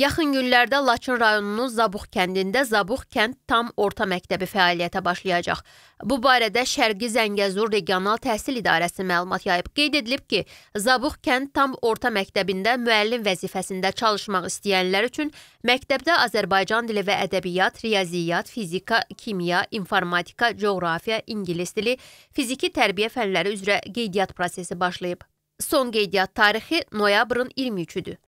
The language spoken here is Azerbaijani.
Yaxın günlərdə Laçın rayonunun Zabux kəndində Zabux kənd tam orta məktəbi fəaliyyətə başlayacaq. Bu barədə Şərqi Zəngəzur Regional Təhsil İdarəsi məlumat yayıb. Qeyd edilib ki, Zabux kənd tam orta məktəbində müəllim vəzifəsində çalışmaq istəyənlər üçün məktəbdə Azərbaycan dili və ədəbiyyat, riyaziyyat, fizika, kimya, informatika, coğrafiya, ingilis dili, fiziki tərbiyə fənləri üzrə qeydiyyat prosesi başlayıb. Son qeydiyyat tarixi noyabrın 23-üdür.